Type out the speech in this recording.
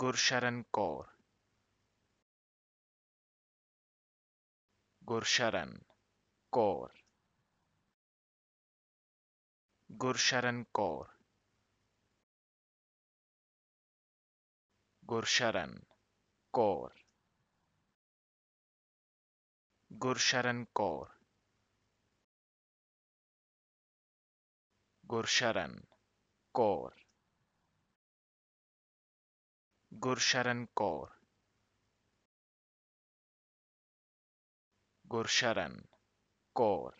Gursharan Kaur. Gursharan Kaur. Gursharan Kaur. Gursharan Kaur. Gursharan Kaur. Gursharan Kaur. Gursharan Kaur. Gursharan Kaur.